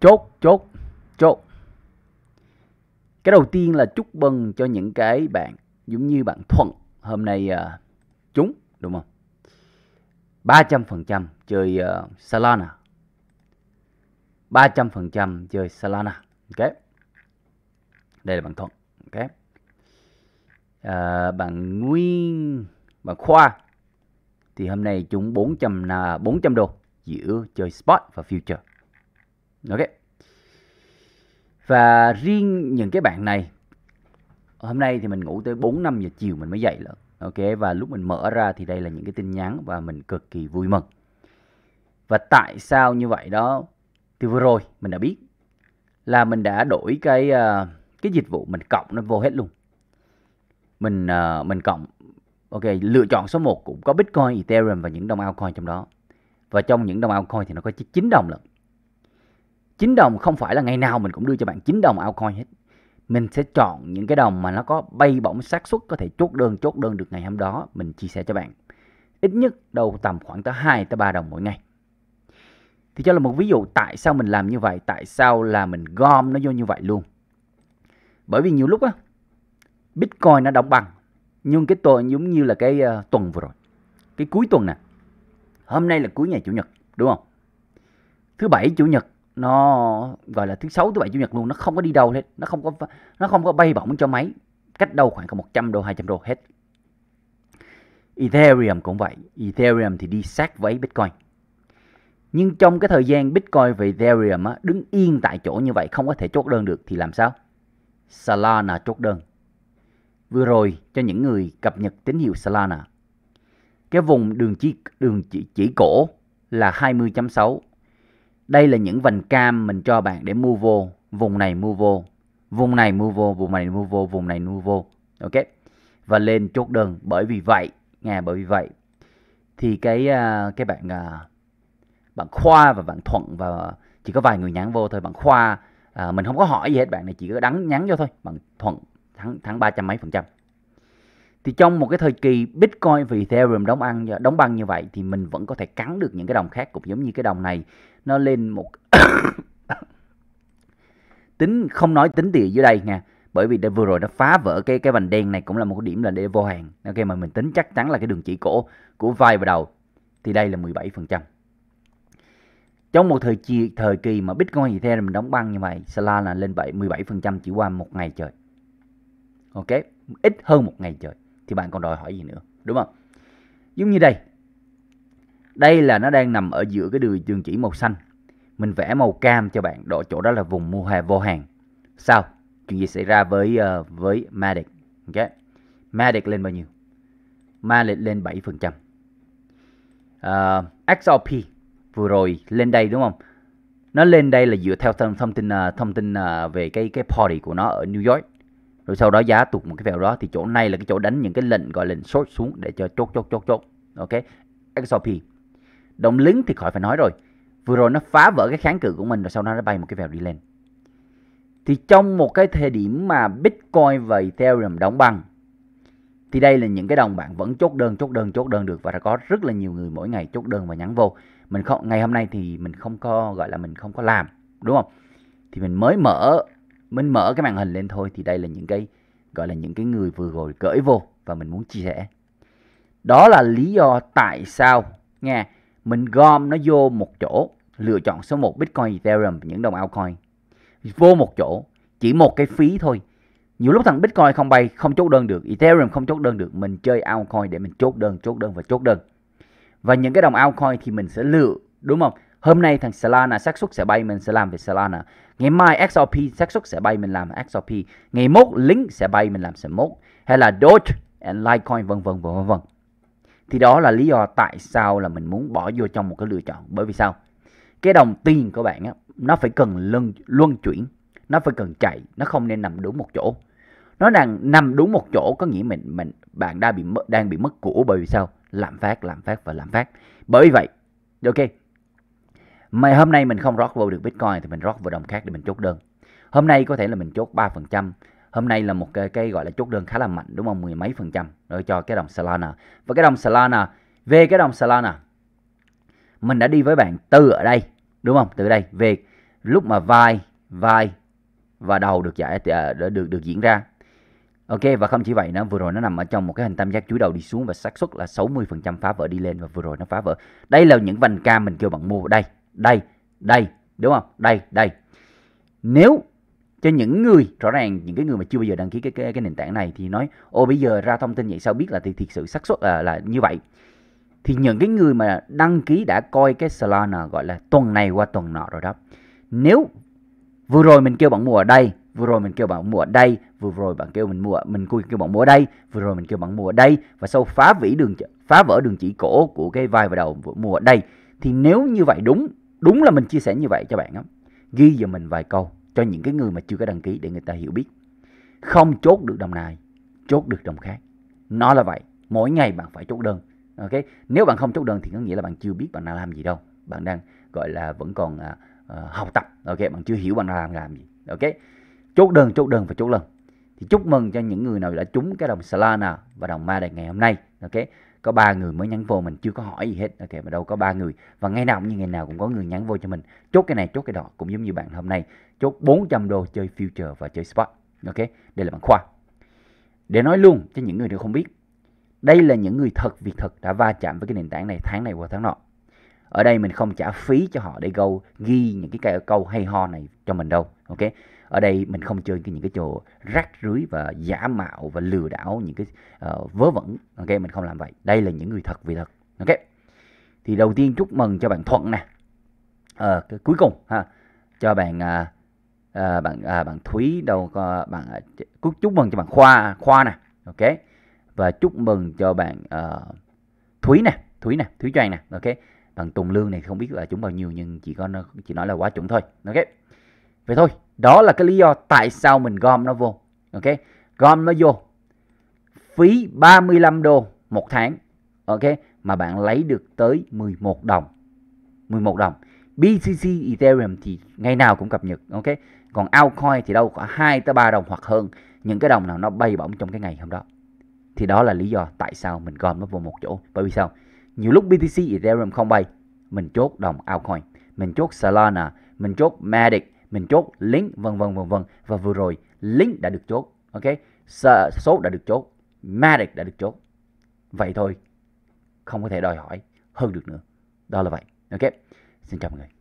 chốt chốt chốt cái đầu tiên là chúc mừng cho những cái bạn giống như bạn thuận hôm nay uh, ờ, chúng đúng không 300% chơi uh, Solana 300% chơi Solana ok đây là bạn thuận ok uh, bạn nguyên bạn khoa thì hôm nay chúng 400 là 400 đô giữa chơi spot và future ok và riêng những cái bạn này hôm nay thì mình ngủ tới 4 5 giờ chiều mình mới dậy lận ok và lúc mình mở ra thì đây là những cái tin nhắn và mình cực kỳ vui mừng và tại sao như vậy đó thì vừa rồi mình đã biết là mình đã đổi cái uh, cái dịch vụ mình cộng nó vô hết luôn mình uh, mình cộng ok lựa chọn số 1 cũng có bitcoin ethereum và những đồng altcoin trong đó và trong những đồng altcoin thì nó có 9 đồng lận 9 đồng không phải là ngày nào mình cũng đưa cho bạn 9 đồng altcoin hết mình sẽ chọn những cái đồng mà nó có bay bổng xác suất có thể chốt đơn chốt đơn được ngày hôm đó mình chia sẻ cho bạn ít nhất đầu tầm khoảng tới 2 tới 3 đồng mỗi ngày thì cho là một ví dụ tại sao mình làm như vậy tại sao là mình gom nó vô như vậy luôn bởi vì nhiều lúc á bitcoin nó đóng bằng nhưng cái tuần giống như là cái uh, tuần vừa rồi cái cuối tuần nè hôm nay là cuối ngày chủ nhật đúng không thứ bảy chủ nhật nó gọi là thứ sáu thứ bảy chủ nhật luôn nó không có đi đâu hết nó không có nó không có bay bổng cho máy cách đâu khoảng có 100 đô 200 đô hết Ethereum cũng vậy Ethereum thì đi sát với Bitcoin nhưng trong cái thời gian Bitcoin và Ethereum á, đứng yên tại chỗ như vậy không có thể chốt đơn được thì làm sao? Solana chốt đơn. Vừa rồi cho những người cập nhật tín hiệu Solana. Cái vùng đường chỉ đường chỉ, chỉ cổ là 20.6 đây là những vành cam mình cho bạn để mua vô, vùng này mua vô, vùng này mua vô, vùng này mua vô, vùng này mua vô. Ok. Và lên chốt đơn. Bởi vì vậy, nghe bởi vì vậy thì cái à, cái bạn à, bạn Khoa và bạn Thuận và chỉ có vài người nhắn vô thôi. Bạn Khoa à, mình không có hỏi gì hết bạn này chỉ có đắn nhắn vô thôi. Bạn Thuận thắng thắng ba trăm mấy phần trăm thì trong một cái thời kỳ Bitcoin và Ethereum đóng ăn đóng băng như vậy thì mình vẫn có thể cắn được những cái đồng khác cũng giống như cái đồng này nó lên một tính không nói tính tiền dưới đây nha bởi vì đã vừa rồi nó phá vỡ cái cái vành đen này cũng là một cái điểm là để vô hàng ok mà mình tính chắc chắn là cái đường chỉ cổ của vai và đầu thì đây là 17% trong một thời kỳ thời kỳ mà Bitcoin Ethereum đóng băng như vậy Solana lên 7 17% chỉ qua một ngày trời ok ít hơn một ngày trời thì bạn còn đòi hỏi gì nữa đúng không giống như đây đây là nó đang nằm ở giữa cái đường đường chỉ màu xanh mình vẽ màu cam cho bạn độ chỗ đó là vùng mua hàng vô hàng sao chuyện gì xảy ra với uh, với Matic ok Matic lên bao nhiêu Matic lên 7% uh, XRP vừa rồi lên đây đúng không nó lên đây là dựa theo thông, thông tin uh, thông tin uh, về cái cái party của nó ở New York rồi sau đó giá tụt một cái vèo đó thì chỗ này là cái chỗ đánh những cái lệnh gọi lệnh short xuống để cho chốt chốt chốt chốt ok XRP đồng lính thì khỏi phải nói rồi vừa rồi nó phá vỡ cái kháng cự của mình rồi sau đó nó bay một cái vèo đi lên thì trong một cái thời điểm mà Bitcoin và Ethereum đóng băng thì đây là những cái đồng bạn vẫn chốt đơn chốt đơn chốt đơn được và đã có rất là nhiều người mỗi ngày chốt đơn và nhắn vô mình không ngày hôm nay thì mình không có gọi là mình không có làm đúng không thì mình mới mở mình mở cái màn hình lên thôi thì đây là những cái gọi là những cái người vừa rồi gửi vô và mình muốn chia sẻ đó là lý do tại sao nha mình gom nó vô một chỗ lựa chọn số 1 Bitcoin Ethereum và những đồng altcoin vô một chỗ chỉ một cái phí thôi nhiều lúc thằng Bitcoin không bay không chốt đơn được Ethereum không chốt đơn được mình chơi altcoin để mình chốt đơn chốt đơn và chốt đơn và những cái đồng altcoin thì mình sẽ lựa đúng không hôm nay thằng Solana xác suất sẽ bay mình sẽ làm về Solana ngày mai XRP xác suất sẽ bay mình làm XRP ngày mốt link sẽ bay mình làm sẽ mốt hay là Doge and Litecoin vân vân vân vân thì đó là lý do tại sao là mình muốn bỏ vô trong một cái lựa chọn bởi vì sao cái đồng tiền của bạn á, nó phải cần luân luân chuyển nó phải cần chạy nó không nên nằm đúng một chỗ nó đang nằm đúng một chỗ có nghĩa mình mình bạn đang bị đang bị mất của bởi vì sao lạm phát lạm phát và lạm phát bởi vậy ok mày hôm nay mình không rót vô được Bitcoin thì mình rót vào đồng khác để mình chốt đơn. Hôm nay có thể là mình chốt 3%. Hôm nay là một cái, cái gọi là chốt đơn khá là mạnh đúng không? Mười mấy phần trăm rồi cho cái đồng Solana. Và cái đồng Solana, về cái đồng Solana, mình đã đi với bạn từ ở đây đúng không? Từ đây về lúc mà vai, vai và đầu được giải à, được được, được diễn ra Ok và không chỉ vậy nó vừa rồi nó nằm ở trong một cái hình tam giác chuỗi đầu đi xuống và xác suất là 60% phá vỡ đi lên và vừa rồi nó phá vỡ. Đây là những vành cam mình kêu bạn mua ở đây đây, đây, đúng không? Đây, đây. Nếu cho những người rõ ràng những cái người mà chưa bao giờ đăng ký cái cái, cái nền tảng này thì nói ô bây giờ ra thông tin vậy sao biết là thì thiệt sự xác suất là, là như vậy thì những cái người mà đăng ký đã coi cái Solana gọi là tuần này qua tuần nọ rồi đó nếu vừa rồi mình kêu bạn mua ở đây vừa rồi mình kêu bạn mua ở đây vừa rồi bạn kêu mình mua mình kêu kêu bạn mua ở đây vừa rồi mình kêu bạn mua ở đây và sau phá vỡ đường phá vỡ đường chỉ cổ của cái vai và đầu mua ở đây thì nếu như vậy đúng Đúng là mình chia sẻ như vậy cho bạn á. Ghi vào mình vài câu cho những cái người mà chưa có đăng ký để người ta hiểu biết. Không chốt được đồng này, chốt được đồng khác. Nó là vậy, mỗi ngày bạn phải chốt đơn. Ok, nếu bạn không chốt đơn thì có nghĩa là bạn chưa biết bạn đang làm gì đâu. Bạn đang gọi là vẫn còn uh, học tập. Ok, bạn chưa hiểu bạn đang làm, gì. Ok. Chốt đơn, chốt đơn và chốt lần thì chúc mừng cho những người nào đã trúng cái đồng Solana và đồng Ma Đài ngày hôm nay ok có ba người mới nhắn vô mình chưa có hỏi gì hết ok mà đâu có ba người và ngày nào cũng như ngày nào cũng có người nhắn vô cho mình chốt cái này chốt cái đó cũng giống như bạn hôm nay chốt 400 đô chơi future và chơi spot ok đây là bạn khoa để nói luôn cho những người đều không biết đây là những người thật việc thật đã va chạm với cái nền tảng này tháng này qua tháng nọ ở đây mình không trả phí cho họ để câu ghi những cái câu hay ho này cho mình đâu ok ở đây mình không chơi những cái trò rác rưới và giả mạo và lừa đảo những cái uh, vớ vẩn ok mình không làm vậy đây là những người thật vì thật ok thì đầu tiên chúc mừng cho bạn thuận nè à, cuối cùng ha cho bạn à, à, bạn à, bạn thúy đâu có bạn à, chúc mừng cho bạn khoa khoa nè ok và chúc mừng cho bạn à, thúy nè thúy nè thúy trang nè ok bạn tùng lương này không biết là chúng bao nhiêu nhưng chỉ có chỉ nói là quá chuẩn thôi ok vậy thôi đó là cái lý do tại sao mình gom nó vô. Ok, gom nó vô. Phí 35 đô một tháng. Ok, mà bạn lấy được tới 11 đồng. 11 đồng. BTC Ethereum thì ngày nào cũng cập nhật, ok? Còn altcoin thì đâu có 2 tới 3 đồng hoặc hơn, những cái đồng nào nó bay bổng trong cái ngày hôm đó. Thì đó là lý do tại sao mình gom nó vô một chỗ. Bởi vì sao? Nhiều lúc BTC Ethereum không bay, mình chốt đồng altcoin, mình chốt Solana, mình chốt Matic, mình chốt link vân vân vân vân và vừa rồi link đã được chốt ok số đã được chốt magic đã được chốt vậy thôi không có thể đòi hỏi hơn được nữa đó là vậy ok xin chào mọi người